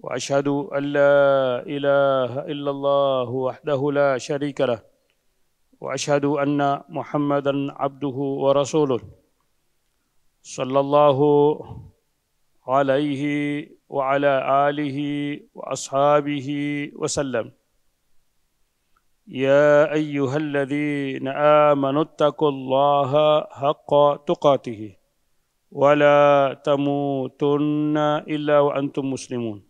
واشهد ان لا اله الا الله وحده لا شريك له واشهد ان محمدا عبده ورسوله صلى الله عليه وعلى اله واصحابه وسلم يا ايها الذين امنوا اتقوا الله حق تقاته ولا تموتن الا وانتم مسلمون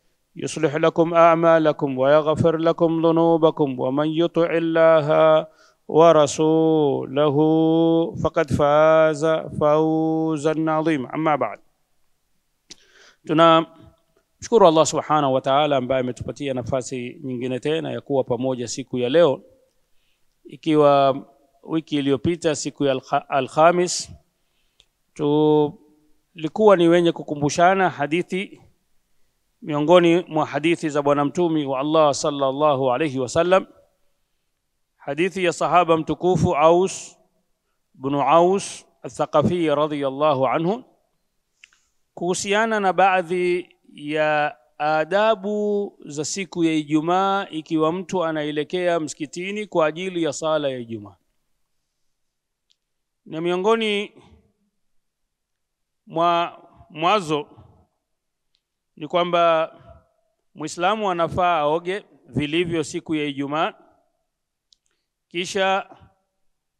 يصلح لكم اعمالكم ويغفر لكم ذنوبكم ومن يطع الله ورسوله فقد فاز فوزا عظيما اما بعد tunamshukuru allah subhanahu wataala ambaye ametupatia nafasi nyingine tena ya kuwa pamoja siku ya leo ikiwa wiki iliyopita siku ya alkhamis tulikuwa ni wenye kukumbushana hadithi miongoni mwa hadithi za bwana mtumi wa Allah sallallahu alayhi wasallam hadithi ya sahaba mtukufu Aus ibn Aus al-Thaqafi radhiyallahu anhu kuhusiana na baadhi ya adabu za siku ya Ijumaa ikiwa mtu anaelekea msikitini kwa ajili ya sala ya Ijumaa. Na miongoni mwa mwazo ni kwamba Muislamu anafaa aoge vilivyo siku ya Ijumaa, kisha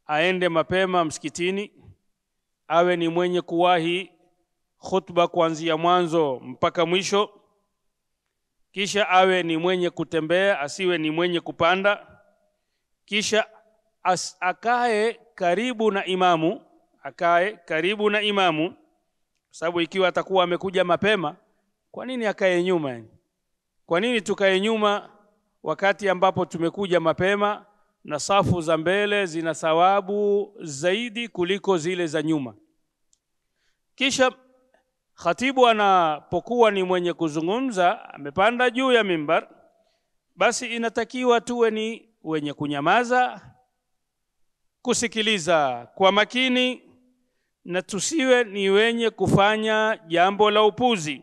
aende mapema msikitini, awe ni mwenye kuwahi khutba kuanzia mwanzo mpaka mwisho, kisha awe ni mwenye kutembea, asiwe ni mwenye kupanda, kisha as akae karibu na imamu, akae karibu na imamu, sababu ikiwa atakuwa amekuja mapema kwa nini akae nyuma yani? Kwa nini tukae nyuma wakati ambapo tumekuja mapema na safu za mbele zina thawabu zaidi kuliko zile za nyuma? Kisha khatibu anapokuwa ni mwenye kuzungumza, amepanda juu ya mimbar, basi inatakiwa tuwe ni wenye kunyamaza, kusikiliza kwa makini, na tusiwe ni wenye kufanya jambo la upuzi.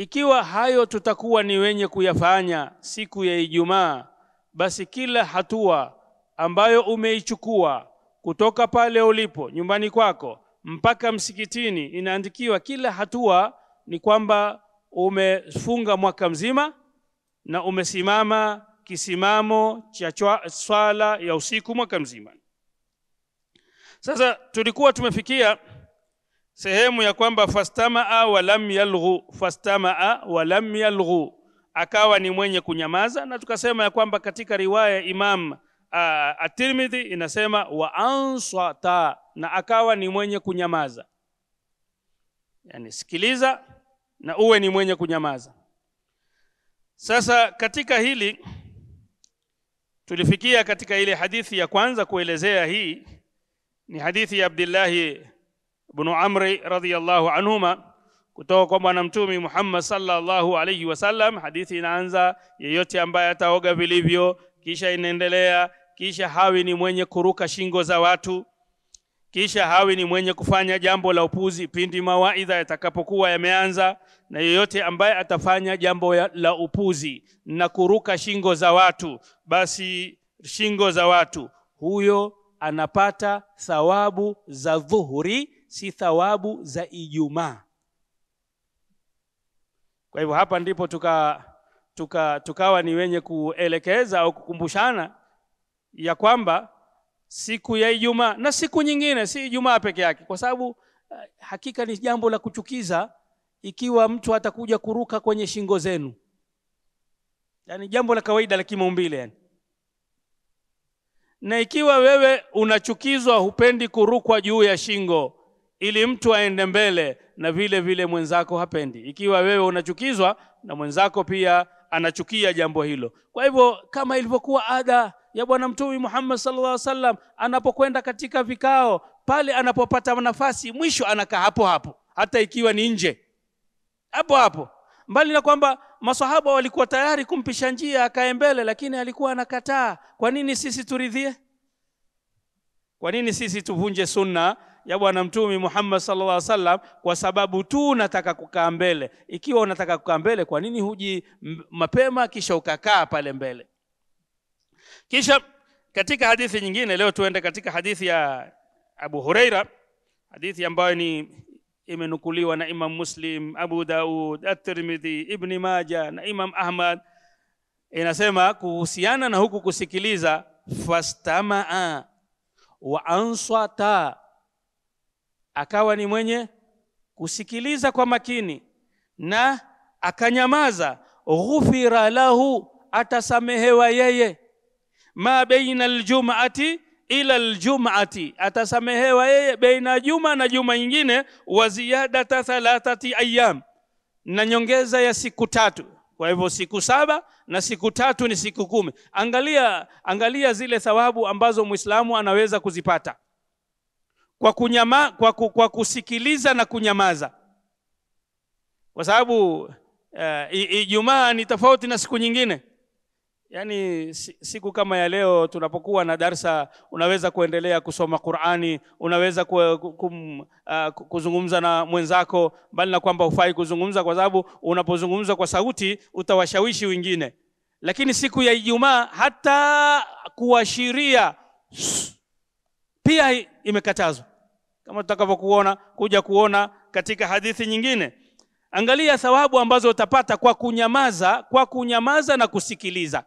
Ikiwa hayo tutakuwa ni wenye kuyafanya siku ya Ijumaa, basi kila hatua ambayo umeichukua kutoka pale ulipo nyumbani kwako mpaka msikitini, inaandikiwa kila hatua ni kwamba umefunga mwaka mzima na umesimama kisimamo cha swala ya usiku mwaka mzima. Sasa tulikuwa tumefikia sehemu ya kwamba fastamaa walam yalghu, fastamaa walam yalghu, akawa ni mwenye kunyamaza. Na tukasema ya kwamba katika riwaya Imam uh, at inasema wa ansata, na akawa ni mwenye kunyamaza. Yani sikiliza na uwe ni mwenye kunyamaza. Sasa katika hili tulifikia katika ile hadithi ya kwanza kuelezea, hii ni hadithi ya Abdillahi ibn Amri radhiyallahu anhuma kutoka kwa Bwana Mtume Muhammad sallallahu alayhi wasallam. Hadithi inaanza yeyote ambaye ataoga vilivyo, kisha inaendelea, kisha hawi ni mwenye kuruka shingo za watu, kisha hawi ni mwenye kufanya jambo la upuzi pindi mawaidha yatakapokuwa yameanza, na yeyote ambaye atafanya jambo la upuzi na kuruka shingo za watu, basi shingo za watu, huyo anapata thawabu za dhuhuri si thawabu za Ijumaa. Kwa hivyo hapa ndipo tuka, tuka, tukawa ni wenye kuelekeza au kukumbushana ya kwamba siku ya Ijumaa na siku nyingine, si Ijumaa peke yake, kwa sababu eh, hakika ni jambo la kuchukiza ikiwa mtu atakuja kuruka kwenye shingo zenu, yaani jambo la kawaida la kimaumbile yani. Na ikiwa wewe unachukizwa, hupendi kurukwa juu ya shingo, ili mtu aende mbele na vile vile mwenzako hapendi. Ikiwa wewe unachukizwa na mwenzako pia anachukia jambo hilo. Kwa hivyo kama ilivyokuwa ada ya Bwana Mtume Muhammad sallallahu alaihi wasallam anapokwenda katika vikao, pale anapopata nafasi mwisho anakaa hapo hapo, hata ikiwa ni nje, hapo hapo. Mbali na kwamba masahaba walikuwa tayari kumpisha njia akae mbele, lakini alikuwa anakataa. Kwa nini sisi turidhie? Kwa nini sisi tuvunje sunna ya Bwana Mtume Muhammad sallallahu alaihi wasallam kwa sababu tu unataka kukaa mbele. Ikiwa unataka kukaa mbele, kwa nini huji mapema kisha ukakaa pale mbele? Kisha katika hadithi nyingine, leo tuende katika hadithi ya Abu Huraira, hadithi ambayo ni imenukuliwa na Imam Muslim, Abu Daud, at ibni Ibn Majah na Imam Ahmad, inasema kuhusiana na huku kusikiliza, fastamaa wa ansata akawa ni mwenye kusikiliza kwa makini na akanyamaza, ghufira lahu, atasamehewa yeye ma baina aljumaati ila aljumaati, atasamehewa yeye baina juma na juma nyingine, wa ziyadata thalathati ayyam, na nyongeza ya siku tatu. Kwa hivyo siku saba na siku tatu ni siku kumi. Angalia, angalia zile thawabu ambazo Muislamu anaweza kuzipata kwa, kunyama, kwa, ku, kwa kusikiliza na kunyamaza, kwa sababu uh, Ijumaa ni tofauti na siku nyingine. Yaani siku kama ya leo tunapokuwa na darsa, unaweza kuendelea kusoma Qur'ani, unaweza ku, kum, uh, kuzungumza na mwenzako, bali na kwamba hufai kuzungumza, kwa sababu unapozungumza kwa sauti utawashawishi wengine. Lakini siku ya Ijumaa hata kuashiria pia imekatazwa kama tutakavyokuona kuja kuona katika hadithi nyingine. Angalia thawabu ambazo utapata kwa kunyamaza, kwa kunyamaza na kusikiliza.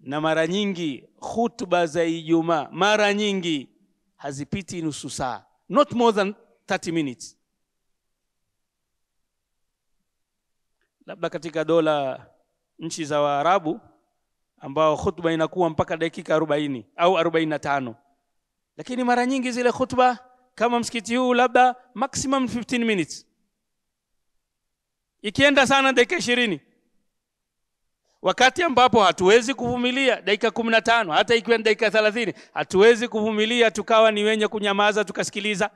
Na mara nyingi hutuba za Ijumaa mara nyingi hazipiti nusu saa, not more than 30 minutes. Labda katika dola nchi za Waarabu ambao hutuba inakuwa mpaka dakika 40 au 45 lakini mara nyingi zile khutba kama msikiti huu labda maximum 15 minutes ikienda sana dakika ishirini wakati ambapo hatuwezi kuvumilia dakika kumi na tano hata ikiwa ni dakika thelathini hatuwezi kuvumilia tukawa ni wenye kunyamaza tukasikiliza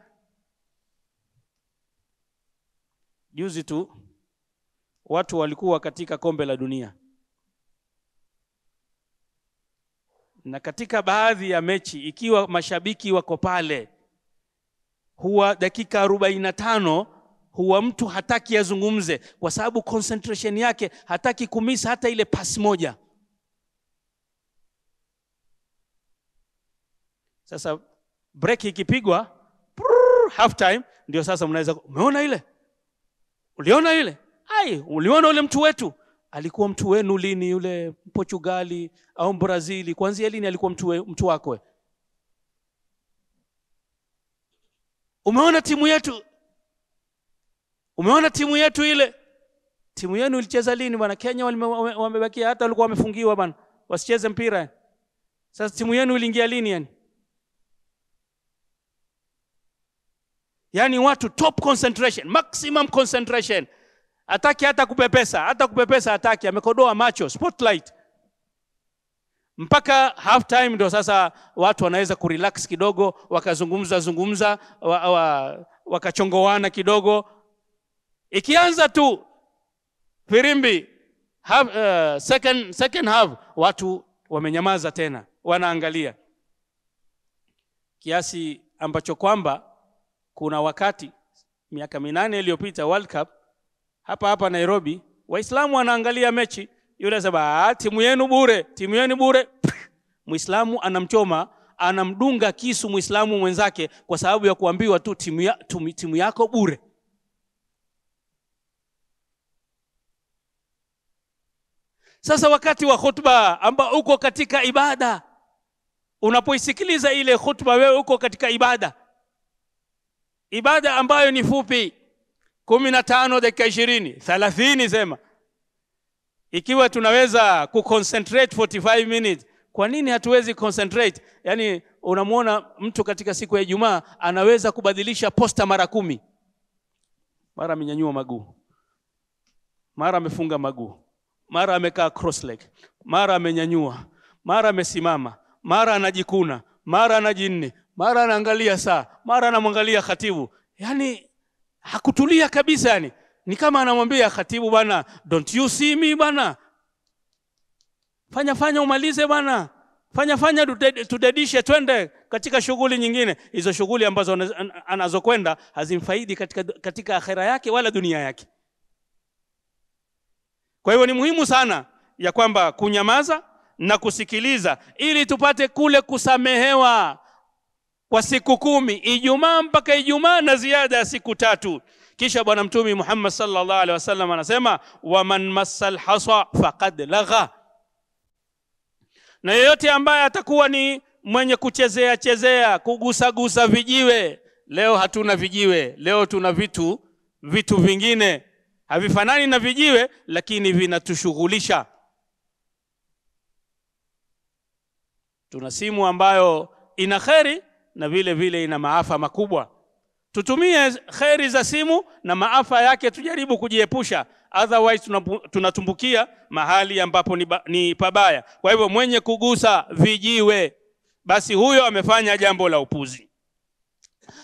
juzi tu watu walikuwa katika kombe la dunia na katika baadhi ya mechi ikiwa mashabiki wako pale, huwa dakika 45 huwa mtu hataki azungumze, kwa sababu concentration yake hataki kumisa hata ile pasi moja. Sasa break ikipigwa half time, ndio sasa mnaweza umeona ile, uliona ile, ai, uliona ule mtu wetu alikuwa mtu wenu lini yule Portugali au Brazili? kwanzia lini alikuwa mtu, mtu wakwe Umeona timu yetu, umeona timu yetu ile. Timu yenu ilicheza lini bwana? Kenya wamebakia, hata walikuwa wamefungiwa bwana, wasicheze mpira. Eh. Sasa timu yenu iliingia lini yani? Yaani watu top concentration, maximum concentration Hataki hata kupepesa, hata kupepesa hataki, amekodoa macho spotlight. Mpaka half time ndio sasa watu wanaweza kurelax kidogo, wakazungumza zungumza, wa, wa, wakachongoana kidogo. Ikianza tu firimbi half, uh, second, second half watu wamenyamaza tena, wanaangalia kiasi ambacho kwamba kuna wakati miaka minane iliyopita World Cup hapa hapa Nairobi, Waislamu wanaangalia mechi, yule anasema ah, timu yenu bure, timu yenu bure. Muislamu anamchoma anamdunga kisu Muislamu mwenzake kwa sababu ya kuambiwa tu timu, ya, timu, timu yako bure. Sasa wakati wa khutba ambao uko katika ibada, unapoisikiliza ile khutba, wewe uko katika ibada, ibada ambayo ni fupi kumi na tano dakika ishirini thalathini sema ikiwa tunaweza kuconcentrate 45 minutes kwa nini hatuwezi concentrate yaani unamwona mtu katika siku ya Ijumaa anaweza kubadilisha posta mara kumi mara amenyanyua maguu mara amefunga maguu mara amekaa cross leg mara amenyanyua mara amesimama mara anajikuna mara anajinne mara anaangalia saa mara anamwangalia khatibu yaani hakutulia kabisa yani ni kama anamwambia khatibu bwana don't you see me bwana fanya fanya umalize bwana fanya fanya tudedishe twende katika shughuli nyingine hizo shughuli ambazo anazokwenda hazimfaidi katika, katika akhera yake wala dunia yake kwa hiyo ni muhimu sana ya kwamba kunyamaza na kusikiliza ili tupate kule kusamehewa kwa siku kumi Ijumaa mpaka Ijumaa na ziada ya siku tatu. Kisha Bwana Mtume Muhammad sallallahu alaihi wasallam anasema waman massal hasa faqad lagha, na yeyote ambaye atakuwa ni mwenye kuchezea chezea, kugusagusa vijiwe. Leo hatuna vijiwe, leo tuna vitu vitu vingine havifanani na vijiwe, lakini vinatushughulisha. Tuna simu ambayo ina kheri na vile vile ina maafa makubwa. Tutumie kheri za simu na maafa yake tujaribu kujiepusha, otherwise tunatumbukia mahali ambapo ni, ba, ni pabaya. Kwa hivyo mwenye kugusa vijiwe, basi huyo amefanya jambo la upuzi.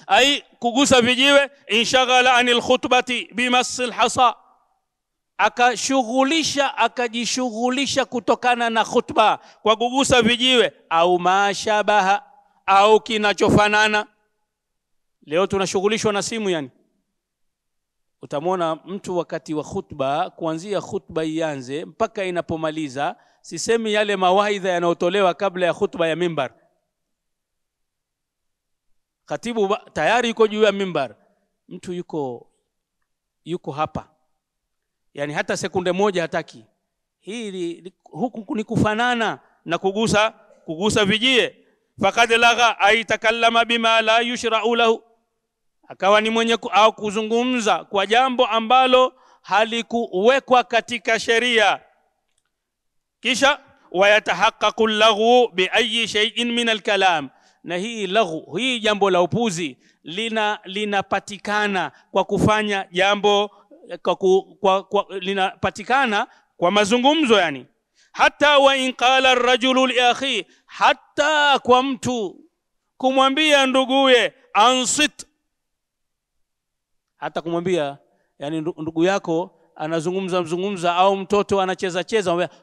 Ai, kugusa vijiwe, inshaghala anil khutbati bimassil hasa, akashughulisha akajishughulisha kutokana na khutba kwa kugusa vijiwe, au mashabaha au kinachofanana. Leo tunashughulishwa na simu yani. Utamwona mtu wakati wa khutba, kuanzia khutba ianze mpaka inapomaliza, sisemi yale mawaidha yanayotolewa kabla ya khutba ya mimbar. Khatibu tayari yuko juu ya mimbar, mtu yuko yuko hapa, yani hata sekunde moja hataki. Hili huku ni kufanana na kugusa kugusa vijie fakad lagha takallama bima la yushra'u lahu, akawa ni mwenye ku, au kuzungumza kwa jambo ambalo halikuwekwa katika sheria. Kisha wayatahaqqaqu laghu bi ayi shay'in min alkalam, na hii laghu, hii jambo la upuzi lina linapatikana kwa kufanya jambo kwa, kwa, kwa, linapatikana kwa mazungumzo yani hata wa inqala ar-rajulu li akhihi hata kwa mtu kumwambia nduguye ansit hata kumwambia yani ndugu yako anazungumza mzungumza au mtoto anacheza cheza mwambia,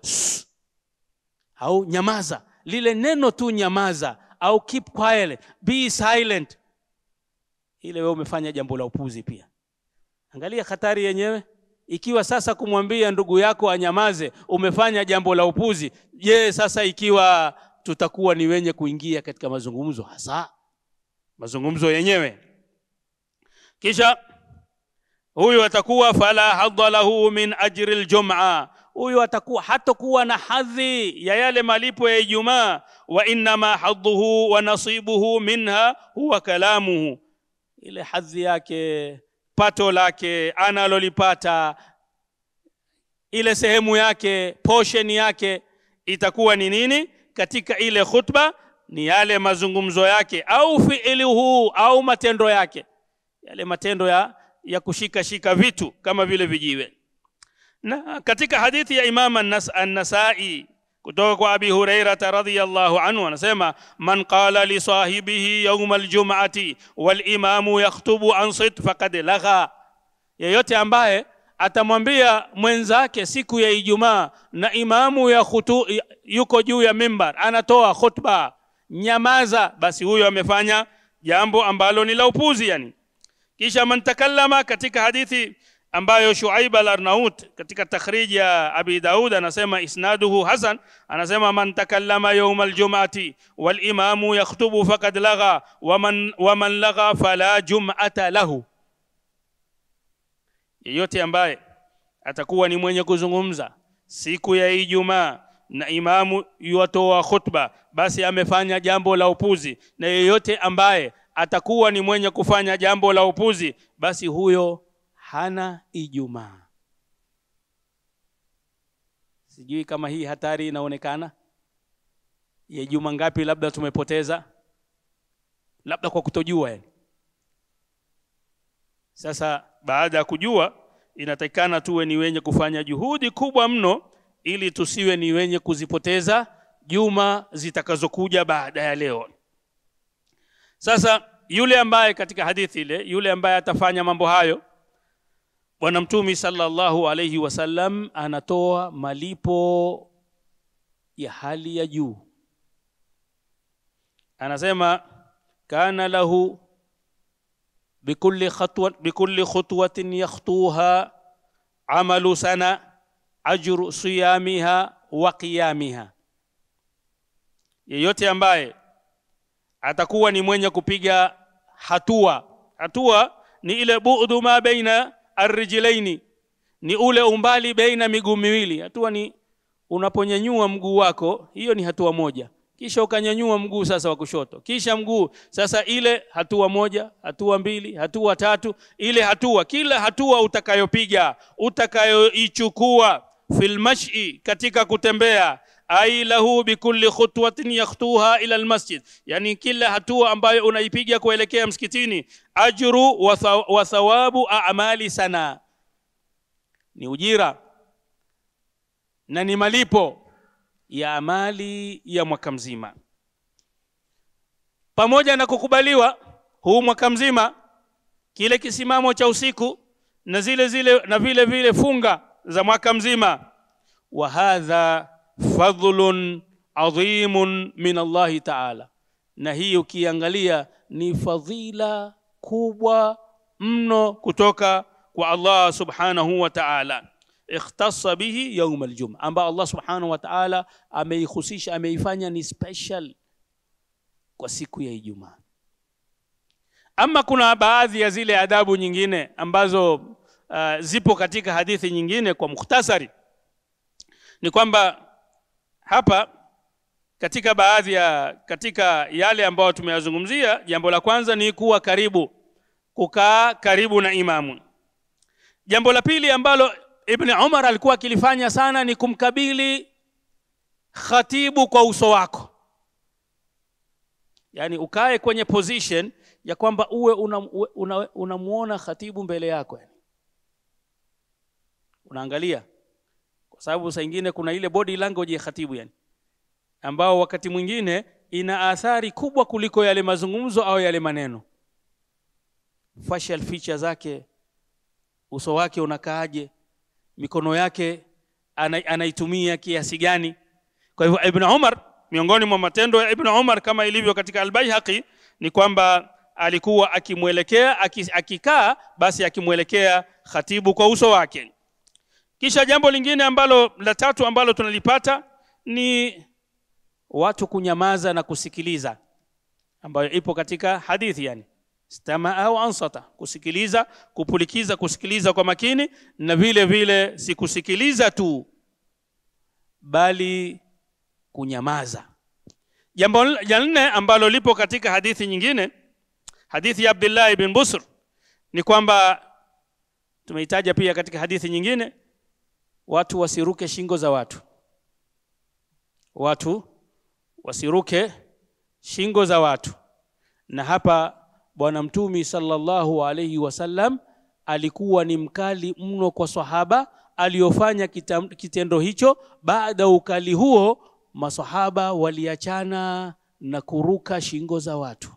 au nyamaza lile neno tu nyamaza au keep quiet be silent ile wewe umefanya jambo la upuzi pia angalia hatari yenyewe ikiwa sasa kumwambia ndugu yako anyamaze umefanya jambo la upuzi je sasa ikiwa tutakuwa ni wenye kuingia katika mazungumzo hasa mazungumzo yenyewe kisha huyu atakuwa fala hadha lahu min ajri ljuma huyu atakuwa hatakuwa na hadhi ya yale malipo ya ijumaa wa innama hadhuhu wa nasibuhu minha huwa kalamuhu ile hadhi yake pato lake analolipata ile sehemu yake portion yake itakuwa ni nini katika ile khutba ni yale mazungumzo yake au fiilihu au matendo yake yale matendo ya, ya kushika shika vitu kama vile vijiwe na katika hadithi ya Imam An-Nasa'i kutoka kwa Abi Hurairah radhiyallahu anhu anasema man qala li sahibihi yawm al-jum'ati wal imamu yakhtubu an sit faqad lagha yeyote ambaye atamwambia mwenzake siku ya Ijumaa, na imamu ya khutu, yuko juu ya mimbar anatoa khutba, nyamaza. Basi huyo amefanya jambo ambalo ni la upuzi yani. Kisha mantakallama katika hadithi ambayo Shuaib al-Arnaut katika takhrij ya Abi Daud anasema isnaduhu hasan, anasema man takallama yawm al-jum'ati wal imamu yakhutubu faqad lagha wa man, wa man lagha fala jum'ata lahu yeyote ambaye atakuwa ni mwenye kuzungumza siku ya Ijumaa na imamu yuwatoa khutba, basi amefanya jambo la upuzi, na yeyote ambaye atakuwa ni mwenye kufanya jambo la upuzi, basi huyo hana Ijumaa. Sijui kama hii hatari inaonekana ya juma ngapi labda tumepoteza, labda kwa kutojua yani. Sasa baada ya kujua, inatakikana tuwe ni wenye kufanya juhudi kubwa mno ili tusiwe ni wenye kuzipoteza juma zitakazokuja baada ya leo. Sasa yule ambaye katika hadithi ile, yule ambaye atafanya mambo hayo, Bwana Mtume sallallahu alayhi wasallam anatoa malipo ya hali ya juu, anasema kana lahu bikulli khatwa bikulli khutwatin yakhtuha amalu sana ajru siyamiha wa qiyamiha, yeyote ambaye atakuwa ni mwenye kupiga hatua. Hatua ni ile bu'du ma baina arrijlaini, ni ule umbali baina miguu miwili. Hatua ni unaponyanyua mguu wako, hiyo ni hatua moja kisha ukanyanyua mguu sasa wa kushoto, kisha mguu sasa, ile hatua moja, hatua mbili, hatua tatu, ile hatua, kila hatua utakayopiga, utakayoichukua fil mashi, katika kutembea ai lahu bikulli khutwatin yakhtuha ila almasjid, yani kila hatua ambayo unaipiga kuelekea msikitini, ajru wa thawabu amali sana, ni ujira na ni malipo ya amali ya mwaka mzima. Pamoja na kukubaliwa huu mwaka mzima, kile kisimamo cha usiku na zile zile na vile vile funga za mwaka mzima, wa hadha fadhlun adhimun min Allahi taala, na hii ukiangalia ni fadhila kubwa mno kutoka kwa Allah subhanahu wa ta'ala ikhtassa bihi yaum aljuma, ambao Allah subhanahu wa ta'ala ameihusisha ameifanya ni special kwa siku ya Ijumaa. Ama kuna baadhi ya zile adabu nyingine ambazo uh, zipo katika hadithi nyingine. Kwa mukhtasari, ni kwamba hapa katika baadhi ya katika yale ambayo tumeyazungumzia, jambo la kwanza ni kuwa karibu, kukaa karibu na imamu. Jambo la pili ambalo Ibn Umar alikuwa akilifanya sana ni kumkabili khatibu kwa uso wako, yaani ukae kwenye position ya kwamba uwe unamuona una, una, una khatibu mbele yako, yani unaangalia, kwa sababu saa nyingine kuna ile body language ya khatibu yani ambao wakati mwingine ina athari kubwa kuliko yale mazungumzo au yale maneno. Facial feature zake, uso wake unakaaje? mikono yake anaitumia kiasi gani. Kwa hivyo Ibn Umar, miongoni mwa matendo ya Ibn Umar kama ilivyo katika Al-Baihaqi ni kwamba alikuwa akimwelekea akikaa, basi akimwelekea khatibu kwa uso wake. Kisha jambo lingine ambalo la tatu ambalo tunalipata ni watu kunyamaza na kusikiliza, ambayo ipo katika hadithi yani Istama au ansata, kusikiliza, kupulikiza, kusikiliza kwa makini, na vile vile sikusikiliza tu, bali kunyamaza. Jambo la nne ambalo lipo katika hadithi nyingine, hadithi ya Abdullah ibn Busr, ni kwamba tumeitaja pia katika hadithi nyingine, watu wasiruke shingo za watu, watu wasiruke shingo za watu, na hapa Bwana mtumi sallallahu alaihi wasallam alikuwa ni mkali mno kwa sahaba aliyofanya kitendo hicho. Baada ukali huo, masahaba waliachana na kuruka shingo za watu.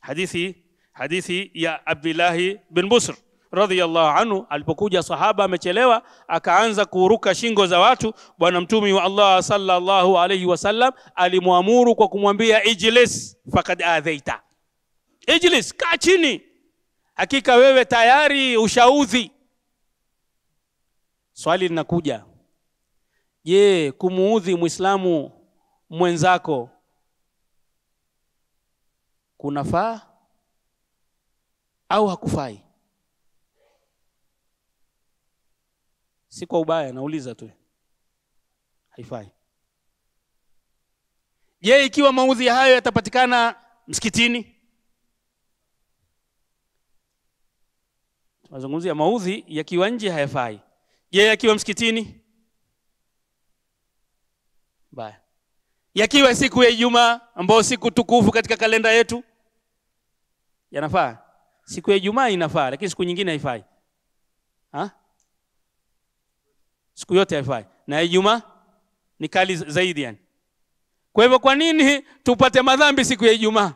Hadithi, hadithi ya Abdillahi bin Busr radhiyallahu anhu, alipokuja sahaba amechelewa, akaanza kuruka shingo za watu. Bwana mtumi wa Allah sallallahu alaihi wasallam alimwamuru kwa kumwambia ijlis fakad adhaita Ijlis, kaa chini, hakika wewe tayari ushaudhi. Swali linakuja, je, kumuudhi Muislamu mwenzako kunafaa au hakufai? Si kwa ubaya, nauliza tu, haifai. Je, ikiwa maudhi hayo yatapatikana msikitini Mazungumzo ya maudhi yakiwa nje hayafai. Je, yakiwa msikitini? Baya. Yakiwa siku ya Ijumaa ambayo siku tukufu katika kalenda yetu yanafaa. Siku ya Ijumaa inafaa, lakini siku nyingine haifai. Ha? Siku yote haifai. Na Ijumaa ni kali zaidi yani. Kwa hivyo kwa nini tupate madhambi siku ya Ijumaa?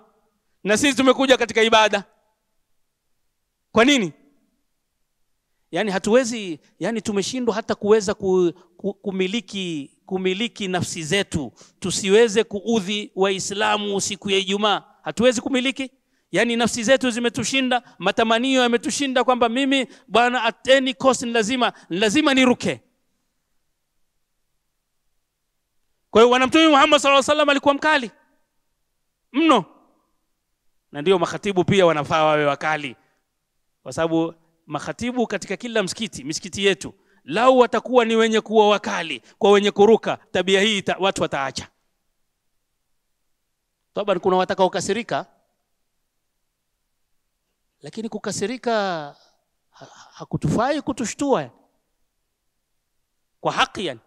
Na sisi tumekuja katika ibada. Kwa nini? yani hatuwezi yani tumeshindwa hata kuweza ku, ku, kumiliki kumiliki nafsi zetu tusiweze kuudhi waislamu siku ya ijumaa hatuwezi kumiliki yaani nafsi zetu zimetushinda matamanio yametushinda kwamba mimi bwana at any cost ni lazima lazima niruke kwa hiyo wanamtume muhammad saa salam alikuwa mkali mno na ndio makhatibu pia wanafaa wawe wakali kwa sababu mahatibu katika kila msikiti, misikiti yetu, lau watakuwa ni wenye kuwa wakali kwa wenye kuruka tabia hii ta, watu wataacha. Taban kuna watakaokasirika, lakini kukasirika hakutufai kutushtua kwa haki yani.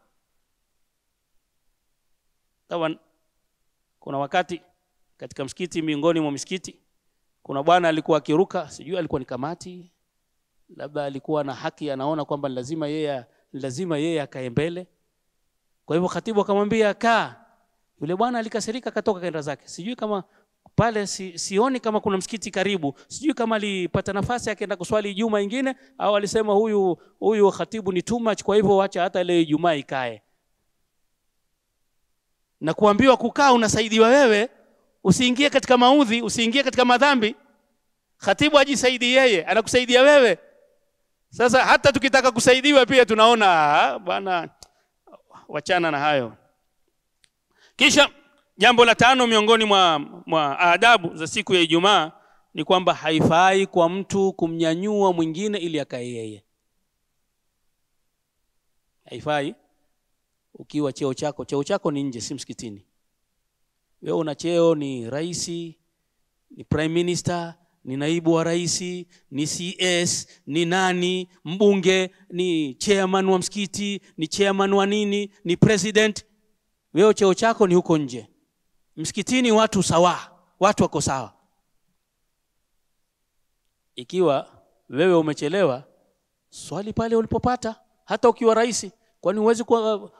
Taban kuna wakati katika msikiti, miongoni mwa misikiti, kuna bwana alikuwa akiruka, sijui alikuwa ni kamati labda alikuwa na haki, anaona kwamba lazima yeye lazima yeye akae mbele. Kwa hivyo khatibu akamwambia kaa. Yule bwana alikasirika, akatoka kaenda zake. Sijui kama pale si, sioni kama kuna msikiti karibu. Sijui kama alipata nafasi akaenda kuswali juma ingine au alisema huyu huyu khatibu ni too much, kwa hivyo acha hata ile juma ikae. Na kuambiwa kukaa unasaidiwa wewe, usiingie katika maudhi, usiingie katika madhambi. Khatibu ajisaidie yeye, anakusaidia wewe. Sasa hata tukitaka kusaidiwa pia tunaona ah, bwana, wachana na hayo. Kisha jambo la tano miongoni mwa, mwa adabu za siku ya Ijumaa ni kwamba haifai kwa mtu kumnyanyua mwingine ili akae yeye. Haifai ukiwa cheo chako, cheo chako ni nje, si msikitini. Wewe una cheo, ni rais, ni prime minister ni naibu wa rais, ni CS, ni nani, mbunge, ni chairman wa msikiti, ni chairman wa nini, ni president. Wewe cheo chako ni huko nje. Msikitini watu sawa, watu wako sawa. Ikiwa wewe umechelewa, swali pale ulipopata, hata ukiwa rais. Kwani huwezi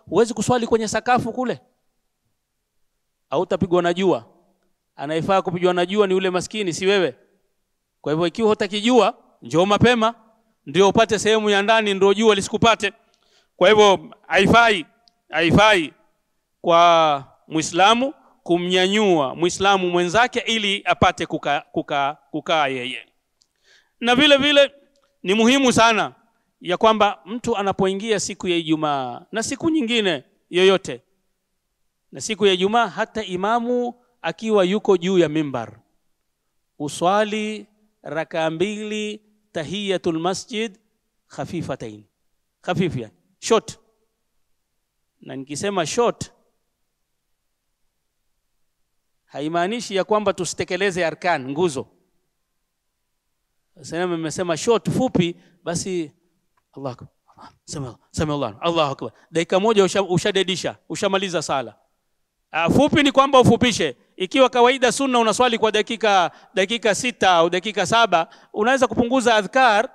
huwezi kuswali kwenye sakafu kule? Au utapigwa na jua? Anayefaa kupigwa na jua ni ule maskini, si wewe? Kwa hivyo ikiwa hutakijua njoo mapema ndio upate sehemu ya ndani ndio jua lisikupate. Kwa hivyo haifai haifai kwa Muislamu kumnyanyua Muislamu mwenzake ili apate kukaa kuka, kuka yeye. Na vile vile ni muhimu sana ya kwamba mtu anapoingia siku ya Ijumaa na siku nyingine yoyote na siku ya Ijumaa hata imamu akiwa yuko juu ya mimbar uswali rakaa mbili tahiyatul masjid khafifatain, khafif yani short. Na nikisema short haimaanishi ya kwamba tusitekeleze arkan nguzo. Sasa nimesema short, fupi, basi Allah, Allah, sema Allah, Allahu akbar, dakika moja ushadedisha, ushamaliza sala. Uh, fupi ni kwamba ufupishe. Ikiwa kawaida sunna unaswali kwa dakika dakika sita au dakika saba, unaweza kupunguza adhkar,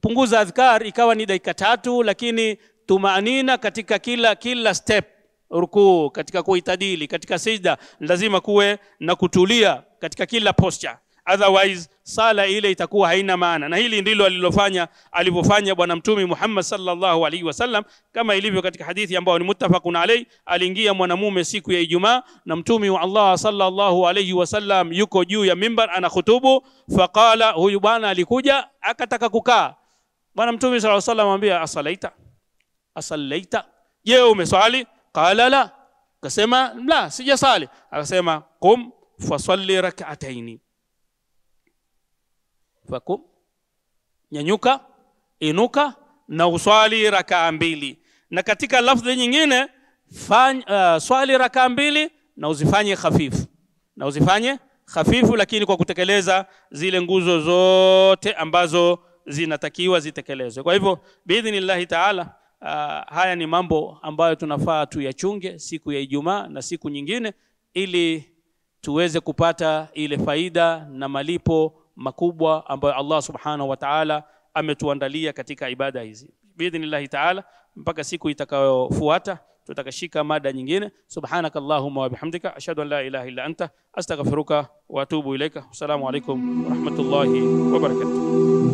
punguza adhkar ikawa ni dakika tatu, lakini tumaanina katika kila kila step rukuu, katika kuitadili, katika sijda lazima kuwe na kutulia katika kila posture otherwise sala ile itakuwa haina maana na hili ndilo alilofanya alivyofanya bwana mtume Muhammad sallallahu alaihi wasallam kama ilivyo katika hadithi ambayo ni muttafaqun alai aliingia mwanamume siku ya Ijumaa na mtume wa Allah sallallahu alaihi wasallam yuko juu ya mimbar ana khutubu faqala huyu bwana alikuja akataka kukaa bwana mtume sallallahu alaihi wasallam amwambia asalaita asalaita je umeswali qala la akasema la sijasali akasema qum fasalli rak'ataini fakum, nyanyuka, inuka na uswali rakaa mbili, na katika lafdhi nyingine fany, uh, swali rakaa mbili na uzifanye hafifu na uzifanye hafifu, lakini kwa kutekeleza zile nguzo zote ambazo zinatakiwa zitekelezwe. Kwa hivyo biidhnillahi taala, uh, haya ni mambo ambayo tunafaa tuyachunge siku ya Ijumaa na siku nyingine, ili tuweze kupata ile faida na malipo makubwa ambayo Allah subhanahu wa ta'ala ametuandalia katika ibada hizi biidhnillahi ta'ala mpaka siku itakayofuata tutakashika mada nyingine subhanakallahumma wa bihamdika ashhadu an la ilaha illa anta astaghfiruka wa atubu ilaika assalamu alaikum wa rahmatullahi wa barakatuh